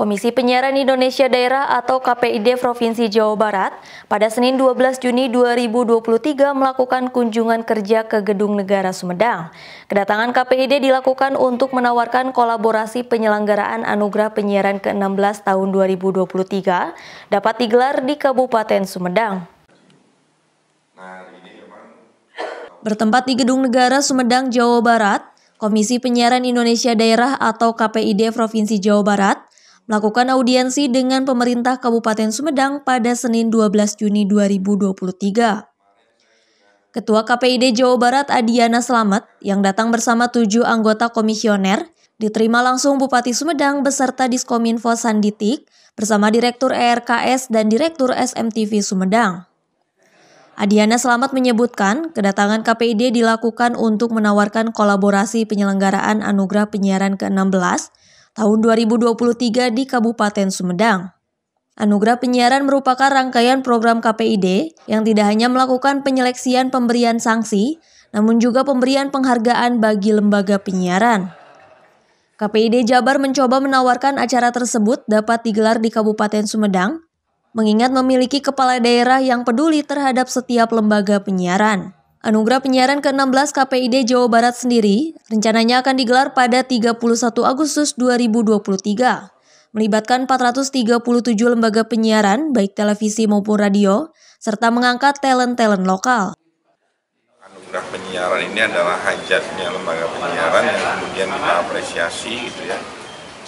Komisi Penyiaran Indonesia Daerah atau KPID Provinsi Jawa Barat pada Senin 12 Juni 2023 melakukan kunjungan kerja ke Gedung Negara Sumedang. Kedatangan KPID dilakukan untuk menawarkan kolaborasi penyelenggaraan anugerah penyiaran ke-16 tahun 2023 dapat digelar di Kabupaten Sumedang. Bertempat di Gedung Negara Sumedang, Jawa Barat, Komisi Penyiaran Indonesia Daerah atau KPID Provinsi Jawa Barat melakukan audiensi dengan pemerintah Kabupaten Sumedang pada Senin 12 Juni 2023. Ketua KPID Jawa Barat Adiana Selamat yang datang bersama tujuh anggota komisioner diterima langsung Bupati Sumedang beserta Diskominfo Sanditik bersama Direktur ERKS dan Direktur SMTV Sumedang. Adiana Selamat menyebutkan kedatangan KPID dilakukan untuk menawarkan kolaborasi penyelenggaraan anugerah penyiaran ke-16 tahun 2023 di Kabupaten Sumedang. Anugerah penyiaran merupakan rangkaian program KPID yang tidak hanya melakukan penyeleksian pemberian sanksi, namun juga pemberian penghargaan bagi lembaga penyiaran. KPID Jabar mencoba menawarkan acara tersebut dapat digelar di Kabupaten Sumedang, mengingat memiliki kepala daerah yang peduli terhadap setiap lembaga penyiaran. Anugerah penyiaran ke-16 KPID Jawa Barat sendiri rencananya akan digelar pada 31 Agustus 2023 melibatkan 437 lembaga penyiaran, baik televisi maupun radio, serta mengangkat talent-talent lokal. Anugerah penyiaran ini adalah hajatnya lembaga penyiaran yang kemudian kita apresiasi gitu ya.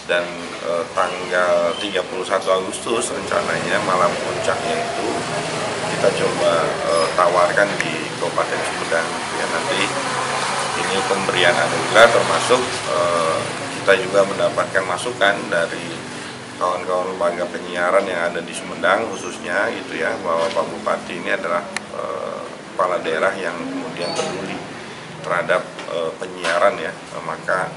Dan e, tanggal 31 Agustus rencananya malam puncaknya itu kita coba e, tawarkan di Kabupaten Sumedang ya nanti ini pemberian anugerah termasuk eh, kita juga mendapatkan masukan dari kawan-kawan lembaga penyiaran yang ada di Sumedang khususnya itu ya bahwa Pak Bupati ini adalah eh, kepala daerah yang kemudian peduli terhadap eh, penyiaran ya maka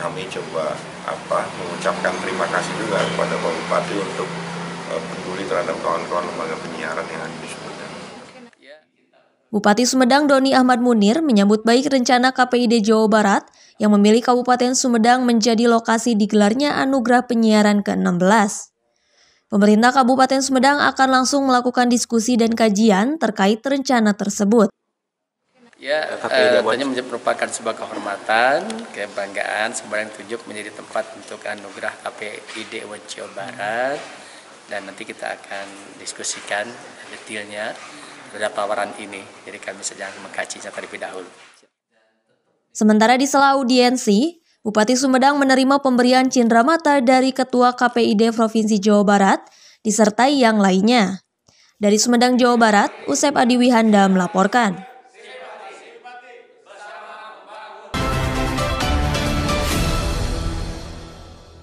kami coba apa mengucapkan terima kasih juga kepada Pak Bupati untuk eh, peduli terhadap kawan-kawan lembaga penyiaran yang ada di Sumedang. Bupati Sumedang Doni Ahmad Munir menyambut baik rencana KPID Jawa Barat yang memilih Kabupaten Sumedang menjadi lokasi digelarnya anugerah penyiaran ke-16. Pemerintah Kabupaten Sumedang akan langsung melakukan diskusi dan kajian terkait rencana tersebut. Ya, ya eh, merupakan sebuah kehormatan, kebanggaan Sumedang tujuh menjadi tempat untuk anugerah KPID Jawa Barat dan nanti kita akan diskusikan detailnya terhadap tawaran ini. Jadi kami sedang mengkajinya terlebih dahulu. Sementara di Selau audiensi, Bupati Sumedang menerima pemberian cindramata dari Ketua KPID Provinsi Jawa Barat, disertai yang lainnya. Dari Sumedang, Jawa Barat, Usep Adiwihanda melaporkan.